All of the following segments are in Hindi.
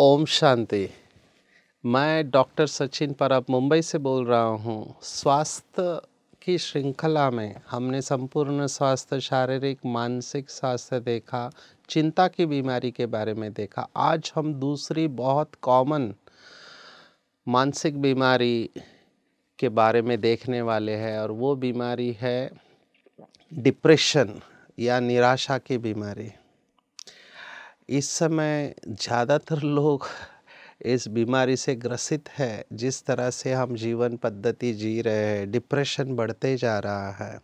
ओम शांति मैं डॉक्टर सचिन परब मुंबई से बोल रहा हूँ स्वास्थ्य की श्रृंखला में हमने संपूर्ण स्वास्थ्य शारीरिक मानसिक स्वास्थ्य देखा चिंता की बीमारी के बारे में देखा आज हम दूसरी बहुत कॉमन मानसिक बीमारी के बारे में देखने वाले हैं और वो बीमारी है डिप्रेशन या निराशा की बीमारी इस समय ज़्यादातर लोग इस बीमारी से ग्रसित है जिस तरह से हम जीवन पद्धति जी रहे हैं डिप्रेशन बढ़ते जा रहा है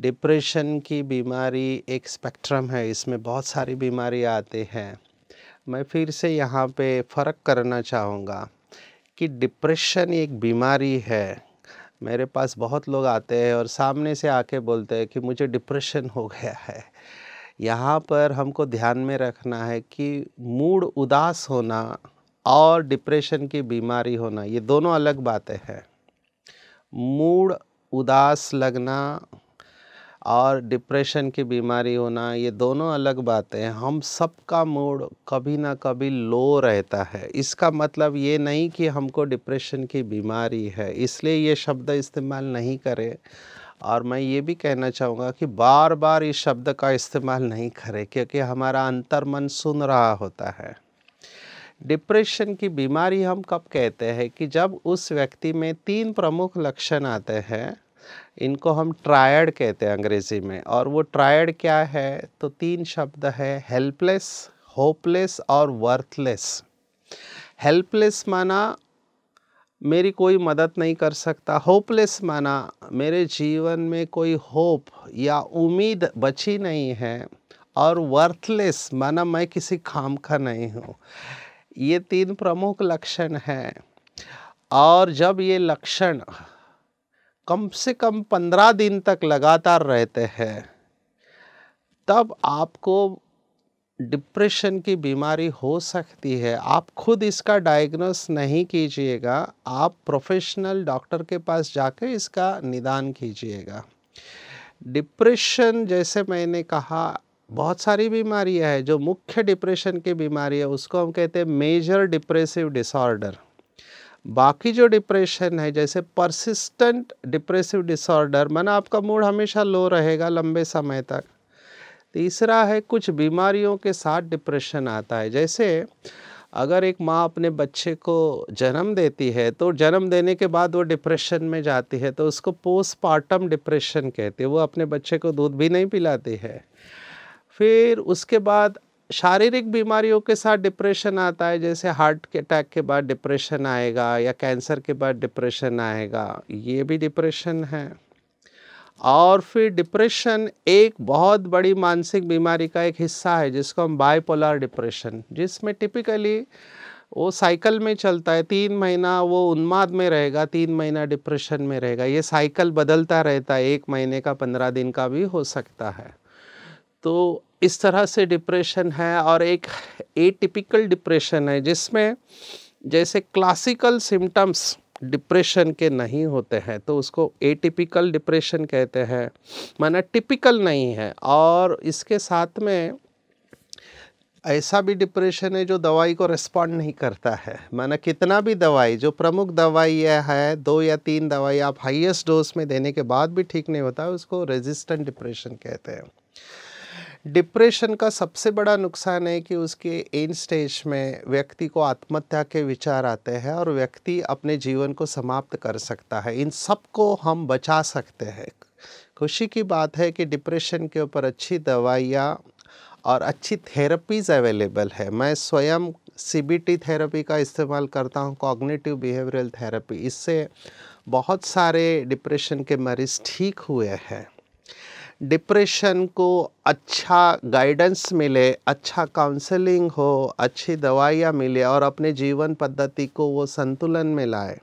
डिप्रेशन की बीमारी एक स्पेक्ट्रम है इसमें बहुत सारी बीमारी आते हैं मैं फिर से यहाँ पे फ़र्क करना चाहूँगा कि डिप्रेशन एक बीमारी है मेरे पास बहुत लोग आते हैं और सामने से आके बोलते हैं कि मुझे डिप्रेशन हो गया है यहाँ पर हमको ध्यान में रखना है कि मूड उदास होना और डिप्रेशन की बीमारी होना ये दोनों अलग बातें हैं मूड उदास लगना और डिप्रेशन की बीमारी होना ये दोनों अलग बातें हैं हम सबका मूड कभी ना कभी लो रहता है इसका मतलब ये नहीं कि हमको डिप्रेशन की बीमारी है इसलिए ये शब्द इस्तेमाल नहीं करें और मैं ये भी कहना चाहूँगा कि बार बार इस शब्द का इस्तेमाल नहीं करें क्योंकि हमारा अंतर मन सुन रहा होता है डिप्रेशन की बीमारी हम कब कहते हैं कि जब उस व्यक्ति में तीन प्रमुख लक्षण आते हैं इनको हम ट्रायड कहते हैं अंग्रेज़ी में और वो ट्रायड क्या है तो तीन शब्द है हेल्पलेस होपलेस और वर्थलेस हेल्पलेस माना मेरी कोई मदद नहीं कर सकता होपलेस माना मेरे जीवन में कोई होप या उम्मीद बची नहीं है और वर्थलेस माना मैं किसी काम का नहीं हूँ ये तीन प्रमुख लक्षण हैं और जब ये लक्षण कम से कम पंद्रह दिन तक लगातार रहते हैं तब आपको डिप्रेशन की बीमारी हो सकती है आप खुद इसका डायग्नोस नहीं कीजिएगा आप प्रोफेशनल डॉक्टर के पास जाकर इसका निदान कीजिएगा डिप्रेशन जैसे मैंने कहा बहुत सारी बीमारियां हैं जो मुख्य डिप्रेशन की बीमारी है उसको हम कहते हैं मेजर डिप्रेसिव डिसऑर्डर बाकी जो डिप्रेशन है जैसे परसिस्टेंट डिप्रेसिव डिसऑर्डर मना आपका मूड हमेशा लो रहेगा लंबे समय तक तीसरा है कुछ बीमारियों के साथ डिप्रेशन आता है जैसे अगर एक माँ अपने बच्चे को जन्म देती है तो जन्म देने के बाद वो डिप्रेशन में जाती है तो उसको पोस्टपार्टम डिप्रेशन कहते हैं वो अपने बच्चे को दूध भी नहीं पिलाती है फिर उसके बाद शारीरिक बीमारियों के साथ डिप्रेशन आता है जैसे हार्ट के अटैक के बाद डिप्रेशन आएगा या कैंसर के बाद डिप्रेशन आएगा ये भी डिप्रेशन है और फिर डिप्रेशन एक बहुत बड़ी मानसिक बीमारी का एक हिस्सा है जिसको हम बायपोलर डिप्रेशन जिसमें टिपिकली वो साइकिल में चलता है तीन महीना वो उन्माद में रहेगा तीन महीना डिप्रेशन में रहेगा ये साइकिल बदलता रहता है एक महीने का पंद्रह दिन का भी हो सकता है तो इस तरह से डिप्रेशन है और एक ए टिपिकल डिप्रेशन है जिसमें जैसे क्लासिकल सिम्टम्स डिप्रेशन के नहीं होते हैं तो उसको एटिपिकल डिप्रेशन कहते हैं माना टिपिकल नहीं है और इसके साथ में ऐसा भी डिप्रेशन है जो दवाई को रिस्पॉन्ड नहीं करता है माना कितना भी दवाई जो प्रमुख दवाई यह है दो या तीन दवाई आप हाईएस्ट डोज में देने के बाद भी ठीक नहीं होता है उसको रेजिस्टेंट डिप्रेशन कहते हैं डिप्रेशन का सबसे बड़ा नुकसान है कि उसके एन स्टेज में व्यक्ति को आत्महत्या के विचार आते हैं और व्यक्ति अपने जीवन को समाप्त कर सकता है इन सब को हम बचा सकते हैं खुशी की बात है कि डिप्रेशन के ऊपर अच्छी दवाइयाँ और अच्छी थेरेपीज़ अवेलेबल है मैं स्वयं सी थेरेपी का इस्तेमाल करता हूँ कॉग्निटिव बिहेवियरल थेरेपी इससे बहुत सारे डिप्रेशन के मरीज़ ठीक हुए हैं डिप्रेशन को अच्छा गाइडेंस मिले अच्छा काउंसलिंग हो अच्छी दवाइयाँ मिले और अपने जीवन पद्धति को वो संतुलन में लाए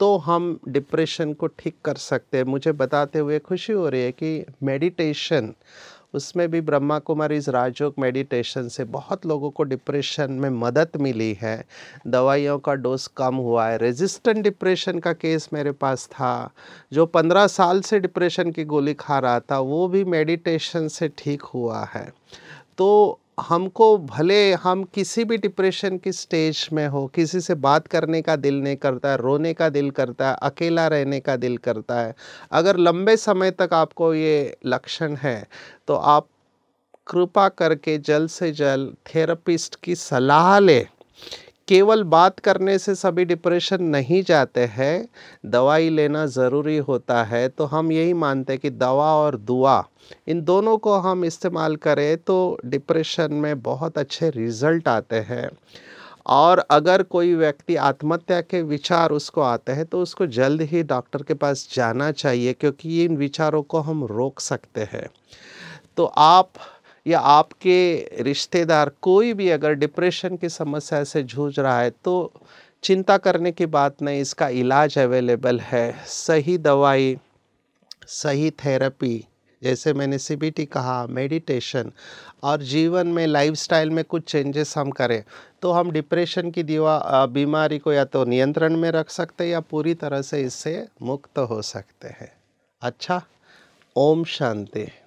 तो हम डिप्रेशन को ठीक कर सकते हैं मुझे बताते हुए खुशी हो रही है कि मेडिटेशन उसमें भी ब्रह्मा कुमारी राजयोग मेडिटेशन से बहुत लोगों को डिप्रेशन में मदद मिली है दवाइयों का डोज कम हुआ है रेजिस्टेंट डिप्रेशन का केस मेरे पास था जो पंद्रह साल से डिप्रेशन की गोली खा रहा था वो भी मेडिटेशन से ठीक हुआ है तो हमको भले हम किसी भी डिप्रेशन की स्टेज में हो किसी से बात करने का दिल नहीं करता है रोने का दिल करता है अकेला रहने का दिल करता है अगर लंबे समय तक आपको ये लक्षण है तो आप कृपा करके जल्द से जल्द थेरेपिस्ट की सलाह लें केवल बात करने से सभी डिप्रेशन नहीं जाते हैं दवाई लेना ज़रूरी होता है तो हम यही मानते हैं कि दवा और दुआ इन दोनों को हम इस्तेमाल करें तो डिप्रेशन में बहुत अच्छे रिज़ल्ट आते हैं और अगर कोई व्यक्ति आत्महत्या के विचार उसको आते हैं तो उसको जल्द ही डॉक्टर के पास जाना चाहिए क्योंकि इन विचारों को हम रोक सकते हैं तो आप या आपके रिश्तेदार कोई भी अगर डिप्रेशन की समस्या से जूझ रहा है तो चिंता करने की बात नहीं इसका इलाज अवेलेबल है सही दवाई सही थेरेपी जैसे मैंने सीबीटी कहा मेडिटेशन और जीवन में लाइफस्टाइल में कुछ चेंजेस हम करें तो हम डिप्रेशन की दीवा बीमारी को या तो नियंत्रण में रख सकते हैं या पूरी तरह से इससे मुक्त हो सकते हैं अच्छा ओम शांति